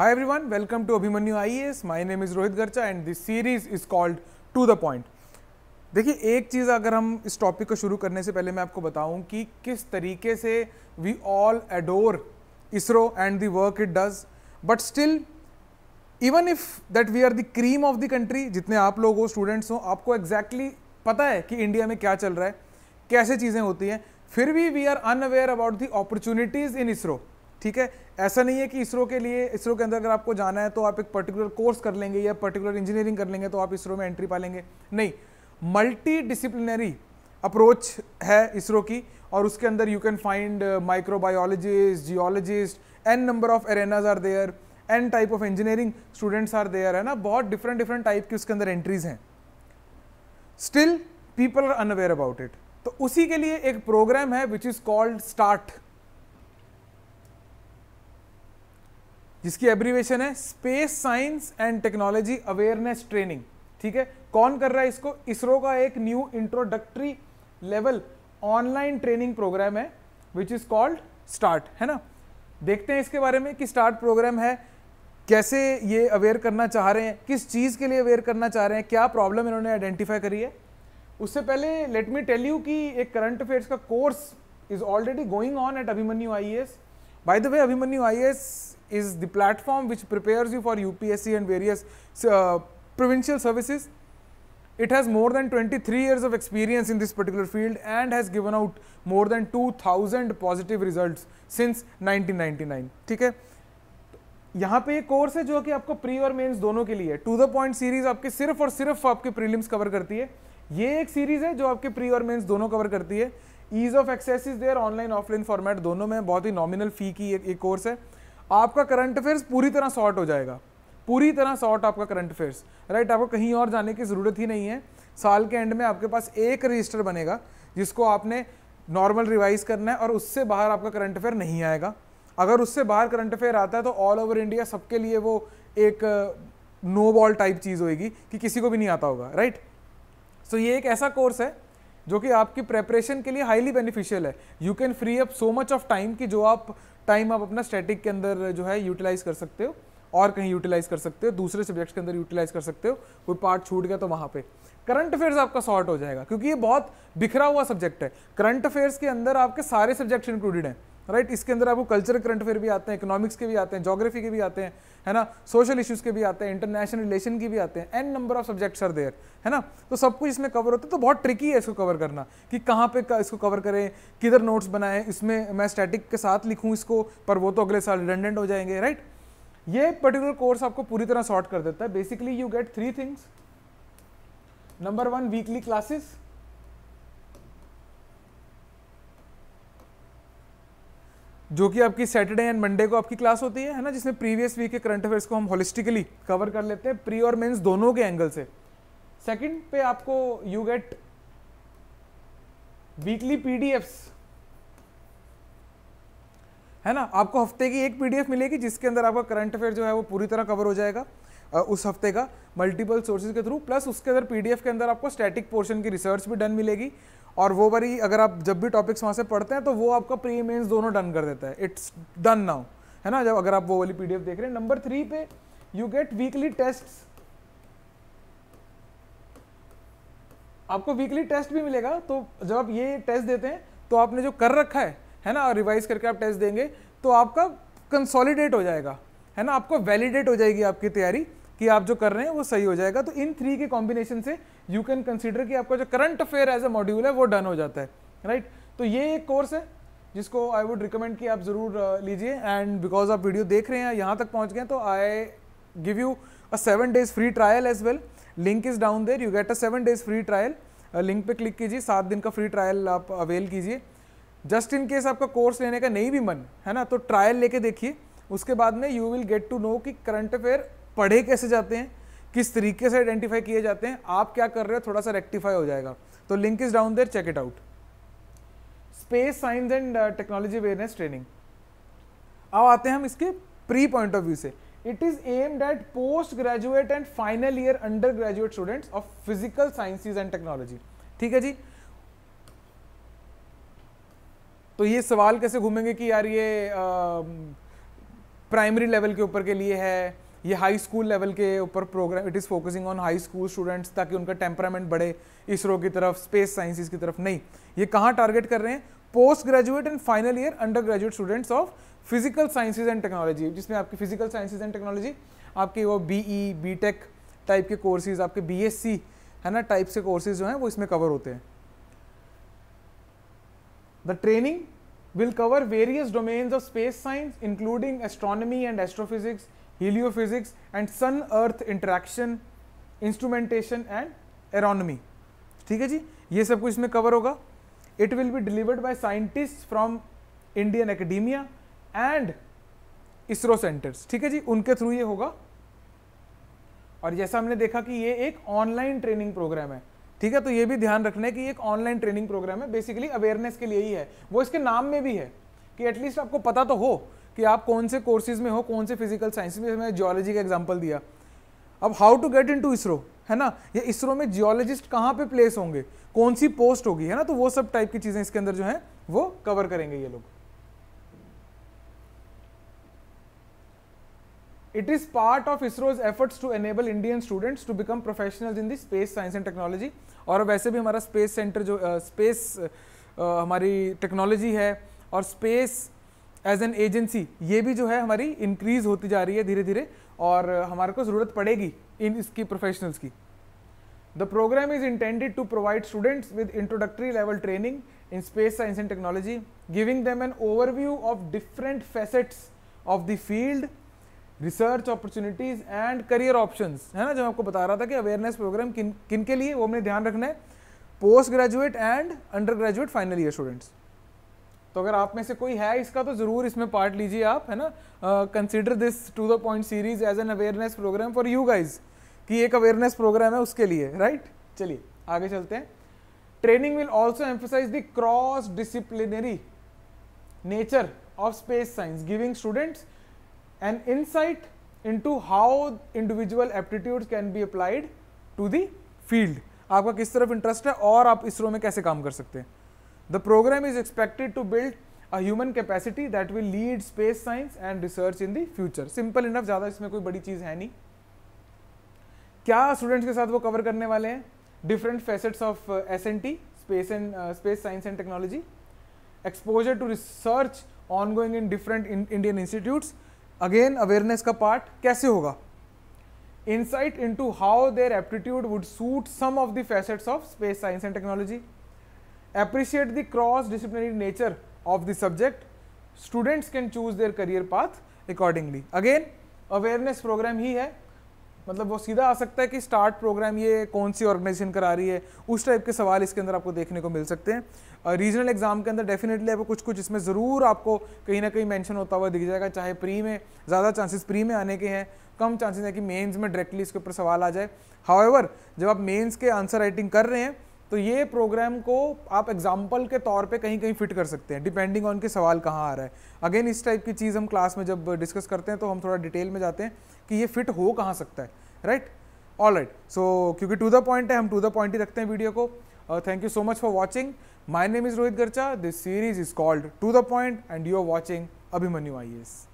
High everyone welcome to Abhimanyu I S my name is Rohit Garcha and this series is called to the point देखिए एक चीज़ अगर हम इस topic को शुरू करने से पहले मैं आपको बताऊं कि किस तरीके से we all adore ISRO and the work it does but still even if that we are the cream of the country जितने आप लोग हो स्टूडेंट्स हो आपको एग्जैक्टली exactly पता है कि इंडिया में क्या चल रहा है कैसे चीज़ें होती हैं फिर भी we are unaware about the opportunities in ISRO ठीक है ऐसा नहीं है कि इसरो के लिए इसरो के अंदर अगर आपको जाना है तो आप एक पर्टिकुलर कोर्स कर लेंगे या पर्टिकुलर इंजीनियरिंग कर लेंगे तो आप इसरो में एंट्री पा लेंगे नहीं मल्टी डिसिप्लिनरी अप्रोच है इसरो की और उसके अंदर you can find microbiologist geologist an number of arenas are there an type of engineering students are there है ना बहुत डिफरेंट डिफरेंट टाइप की उसके अंदर एंट्रीज हैं still people are unaware about it तो उसी के लिए एक प्रोग्राम है विच इज कॉल्ड स्टार्ट जिसकी एब्रीवेशन है space science and technology awareness training ठीक है कौन कर रहा है इसको इसरो का एक new introductory level online training programme है विच इज़ कॉल्ड स्टार्ट है ना देखते हैं इसके बारे में कि स्टार्ट प्रोग्राम है कैसे ये अवेयर करना चाह रहे हैं किस चीज़ के लिए अवेयर करना चाह रहे हैं क्या प्रॉब्लम इन्होंने आइडेंटिफाई करी है उससे पहले लेट मी टेल यू कि एक करंट अफेयर्स का course is already going on at Abhimanyu I S by the way Abhimanyu I S is the platform which prepares you for UPSC and various uh, provincial services. It has more than 23 years of experience in this particular field and has given out more than 2000 positive results since 1999. ठीक है यहाँ पे ये course है जो कि आपको pre और मेंस दोनों के लिए टू द पॉइंट सीरीज आपके सिर्फ और सिर्फ आपके प्रीलिम्स कवर करती है ये एक सीरीज है जो आपके प्री और मेंस दोनों कवर करती है ease of access is there online offline format दोनों में बहुत ही नॉमिनल फी की एक कोर्स है आपका करंट अफेयर्स पूरी तरह सॉर्ट हो जाएगा पूरी तरह सॉर्ट आपका करंट अफेयर्स राइट आपको कहीं और जाने की ज़रूरत ही नहीं है साल के एंड में आपके पास एक रजिस्टर बनेगा जिसको आपने नॉर्मल रिवाइज करना है और उससे बाहर आपका करंट अफेयर नहीं आएगा अगर उससे बाहर करंट अफेयर आता है तो ऑल ओवर इंडिया सबके लिए वो एक नो बॉल टाइप चीज़ होएगी कि किसी को भी नहीं आता होगा राइट सो so ये एक ऐसा कोर्स है जो कि आपकी प्रेपरेशन के लिए हाईली बेनिफिशियल है you can free up so much of time कि जो आप टाइम आप अपना स्टैटिक के अंदर जो है यूटिलाइज कर सकते हो और कहीं यूटिलाइज कर सकते हो दूसरे सब्जेक्ट्स के अंदर यूटिलाइज कर सकते हो कोई पार्ट छूट गया तो वहाँ पे करंट अफेयर्स आपका सॉर्ट हो जाएगा क्योंकि ये बहुत बिखरा हुआ सब्जेक्ट है करंट अफेयर्स के अंदर आपके सारे सब्जेक्ट्स इंक्लूडेड हैं राइट इसके अंदर आपको कल्चर करंट अफेयर भी आते हैं इकोनॉमिक्स के भी आते हैं जोग्राफी के भी आते हैं है ना सोशल इश्यूज के भी आते हैं इंटरनेशनल रिलेशन की भी आते हैं an number of subjects are there है ना तो सब कुछ इसमें कवर होते हैं तो बहुत ट्रिकी है इसको कवर करना कि कहाँ पे इसको कवर करें किधर नोट्स बनाएं इसमें मैं स्टैटिक के साथ लिखूँ इसको पर वो तो अगले साल रिडेंडेंट हो जाएंगे राइट ये पर्टिकुलर कोर्स आपको पूरी तरह सॉर्ट कर देता है basically you get three things number one weekly classes जो कि आपकी सैटरडे एंड मंडे को आपकी क्लास होती है है ना जिसमें प्रीवियस वीक के करंट अफेयर्स को हम होलिस्टिकली कवर कर लेते हैं प्री और मेंस दोनों के एंगल से सेकंड पे आपको यू गेट वीकली पीडीएफ्स है ना आपको हफ्ते की एक पीडीएफ मिलेगी जिसके अंदर आपका करंट अफेयर जो है वो पूरी तरह कवर हो जाएगा उस हफ्ते का मल्टीपल सोर्सेज के थ्रू प्लस उसके अंदर पीडीएफ के अंदर आपको स्टैटिक पोर्शन की रिसर्च भी डन मिलेगी और वो बारी अगर आप जब भी टॉपिक्स वहाँ से पढ़ते हैं तो वो आपका प्री मेन्स दोनों डन कर देता है इट्स डन नाउ है ना जब अगर आप वो वाली पीडीएफ देख रहे हैं नंबर थ्री पे यू गेट वीकली टेस्ट आपको वीकली टेस्ट भी मिलेगा तो जब आप ये टेस्ट देते हैं तो आपने जो कर रखा है है ना रिवाइज करके आप टेस्ट देंगे तो आपका कंसोलिडेट हो जाएगा है ना आपको वैलिडेट हो जाएगी आपकी तैयारी कि आप जो कर रहे हैं वो सही हो जाएगा तो इन थ्री के कॉम्बिनेशन से यू कैन कंसिडर कि आपका जो current affair as a module है वो डन हो जाता है राइट right? तो ये एक कोर्स है जिसको आई वुड रिकमेंड कि आप ज़रूर लीजिए एंड बिकॉज आप वीडियो देख रहे हैं यहाँ तक पहुँच गए तो I give you a seven days free trial as well link is down there you get a seven days free trial link पे क्लिक कीजिए सात दिन का फ्री ट्रायल आप अवेल कीजिए जस्ट इन केस आपका कोर्स लेने का नहीं भी मन है ना तो ट्रायल लेके देखिए उसके बाद में you will get to know कि करंट अफेयर पढ़े कैसे जाते हैं किस तरीके से आइडेंटिफाई किए जाते हैं आप क्या कर रहे हो थोड़ा सा रेक्टिफाई हो जाएगा तो link is down there check it out space science and technology awareness training अब आते हैं हम इसके प्री पॉइंट ऑफ व्यू से it is aimed at post graduate and final year under graduate students of physical sciences and technology ठीक है जी तो ये सवाल कैसे घूमेंगे कि यार ये प्राइमरी लेवल के ऊपर के लिए है ये हाई स्कूल लेवल के ऊपर programme it is focusing on high school students ताकि उनका टेम्परामेंट बढ़े इसरो की तरफ स्पेस साइंसिस की तरफ नहीं ये कहाँ टारगेट कर रहे हैं post graduate and final year under graduate students of physical sciences and technology जिसमें आपकी फिजिकल साइंसिस एंड टेक्नोलॉजी आपके वो B E B tech type के कोर्सेज आपके बी एस सी है ना टाइप से कोर्सेज जो हैं वो इसमें कवर होते हैं the training will cover various domains of space science including astronomy and astrophysics heliophysics and sun earth interaction instrumentation and aeronomy ठीक है जी ये सब कुछ इसमें कवर होगा it will be delivered by scientist from Indian academia and ISRO centres ठीक है जी उनके थ्रू ये होगा और जैसा हमने देखा कि ये एक ऑनलाइन ट्रेनिंग प्रोग्राम है ठीक है तो ये भी ध्यान रखना है कि एक ऑनलाइन ट्रेनिंग प्रोग्राम है बेसिकली अवेयरनेस के लिए ही है वो इसके नाम में भी है कि एटलीस्ट आपको पता तो हो कि आप कौन से कोर्सेज में हो कौन से फिजिकल साइंस में मैंने जियोलॉजी का एग्जाम्पल दिया अब how to get into ISRO है ना ये इसरो में जियोलॉजिस्ट कहाँ पे प्लेस होंगे कौन सी पोस्ट होगी है ना तो वो सब टाइप की चीजें इसके अंदर जो है वो कवर करेंगे ये लोग it is part of ISRO's efforts to enable Indian students to become professional in the space science and technology और वैसे भी हमारा स्पेस सेंटर जो स्पेस uh, uh, हमारी टेक्नोलॉजी है और स्पेस एज एन एजेंसी ये भी जो है हमारी इंक्रीज होती जा रही है धीरे धीरे और हमारे को ज़रूरत पड़ेगी इन इसकी प्रोफेशनल्स की the programme is intended to provide students with introductory level training in space science and technology giving them an overview of different facets of the field research opportunities and career options है ना जो मैं आपको बता रहा था कि awareness programme किन किन के लिए वो हमने ध्यान रखना है post graduate and under graduate final year students तो अगर आप में से कोई है इसका तो ज़रूर इसमें पार्ट लीजिए आप है ना consider this to the point series as an awareness programme for you guys कि एक अवेयरनेस प्रोग्राम है उसके लिए राइट चलिए आगे चलते हैं training will also emphasise the cross disciplinary nature of space science giving students an insight to how individual aptitude can be applied to the field आपका किस तरफ इंटरेस्ट है और आप इसरो में कैसे काम कर सकते हैं The program is expected to build a human capacity that will lead space science and research in the future. Simple enough, ज़्यादा इसमें कोई बड़ी चीज़ है नहीं क्या स्टूडेंट्स के साथ वो कवर करने वाले हैं different facets of S N T space and space science and technology exposure to research on going in different Indian institutes again का पार्ट कैसे होगा insight into how their aptitude would suit some of the facets of space science and technology appreciate the cross disciplinary nature of the subject students can choose their career path accordingly again awareness program ही है मतलब वो सीधा आ सकता है कि start programme ये कौन सी organisation करा रही है उस टाइप के सवाल इसके अंदर आपको देखने को मिल सकते हैं रीजनल एग्जाम के अंदर डेफिनेटली आपको कुछ कुछ इसमें ज़रूर आपको कहीं ना कहीं मेंशन होता हुआ दिख जाएगा चाहे प्री में ज़्यादा चांसेस प्री में आने के हैं कम चांसेस हैं कि मेन्स में डायरेक्टली इसके ऊपर सवाल आ जाए हाउ जब आप मेन्स के आंसर राइटिंग कर रहे हैं तो ये प्रोग्राम को आप एग्जाम्पल के तौर पे कहीं कहीं फिट कर सकते हैं डिपेंडिंग ऑन के सवाल कहाँ आ रहा है अगेन इस टाइप की चीज़ हम क्लास में जब डिस्कस करते हैं तो हम थोड़ा डिटेल में जाते हैं कि ये फिट हो कहाँ सकता है राइट ऑल राइट सो क्योंकि टू द पॉइंट है हम टू द पॉइंट ही रखते हैं वीडियो को thank you so much for watching my name is Rohit Garcha this series is called to the point and you are watching Abhimanyu I